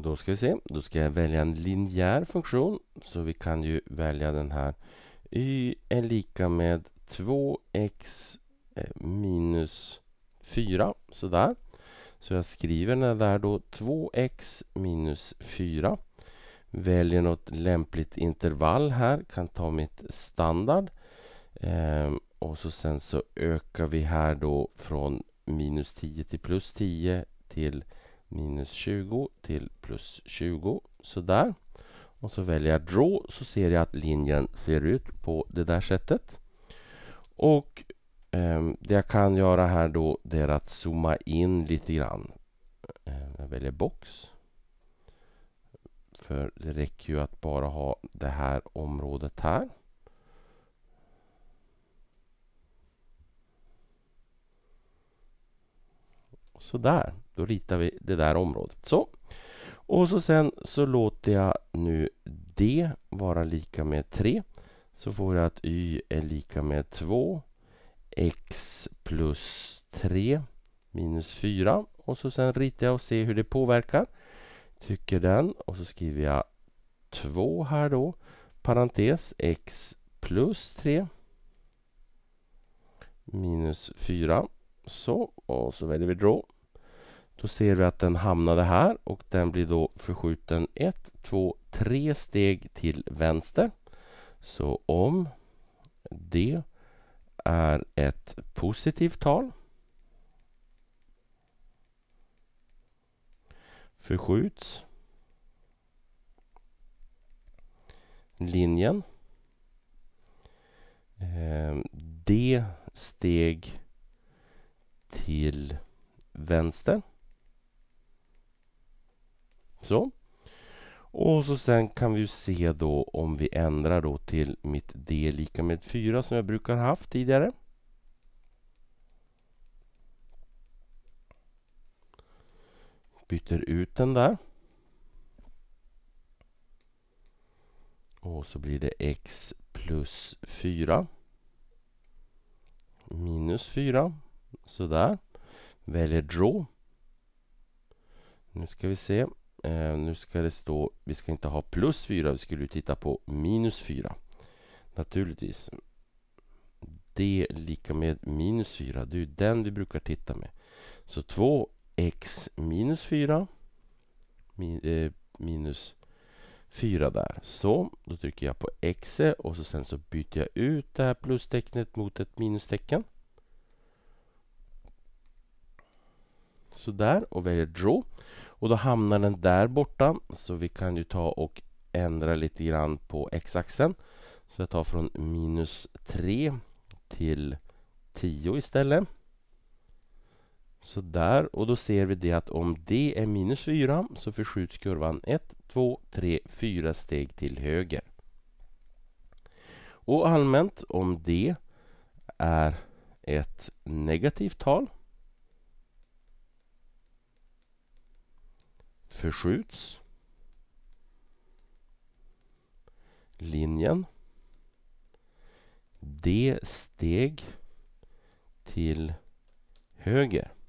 Då ska vi se. Då ska jag välja en linjär funktion. Så vi kan ju välja den här. y är lika med 2x eh, minus 4. Sådär. Så jag skriver den där då 2x minus 4. Väljer något lämpligt intervall här. Kan ta mitt standard. Ehm, och så sen så ökar vi här då från minus 10 till plus 10 till minus 20 till plus 20. Sådär. Och så väljer jag draw så ser jag att linjen ser ut på det där sättet. Och eh, det jag kan göra här då det är att zooma in lite grann. Ehm, jag väljer box. För det räcker ju att bara ha det här området här. Så där, då ritar vi det där området. Så. Och så sen så låter jag nu D vara lika med 3. Så får jag att Y är lika med 2. X plus 3 minus 4. Och så sen ritar jag och ser hur det påverkar. Trycker den och så skriver jag 2 här då. Parentes X plus 3 minus 4. Så, och så väljer vi draw. Då ser vi att den hamnade här och den blir då förskjuten ett, två, tre steg till vänster. Så om det är ett positivt tal förskjuts linjen ehm, D steg till vänster så. Och så sen kan vi ju se då om vi ändrar då till mitt D lika med 4 som jag brukar haft tidigare. Byter ut den där. Och så blir det x plus 4 minus 4 sådär väljer draw nu ska vi se Eh, nu ska det stå, vi ska inte ha plus 4, vi skulle ju titta på minus 4. Naturligtvis. D lika med minus 4, det är ju den vi brukar titta med. Så 2x minus 4 min, eh, minus 4 där. Så, då trycker jag på x och så sen så byter jag ut det här plustecknet mot ett minustecken. Sådär och väljer draw. Och då hamnar den där borta. Så vi kan ju ta och ändra lite grann på x-axeln. Så jag tar från minus 3 till 10 istället. Så där och då ser vi det att om D är minus 4 så förskjuts kurvan 1, 2, 3, 4 steg till höger. Och allmänt om D är ett negativt tal förskjuts linjen D steg till höger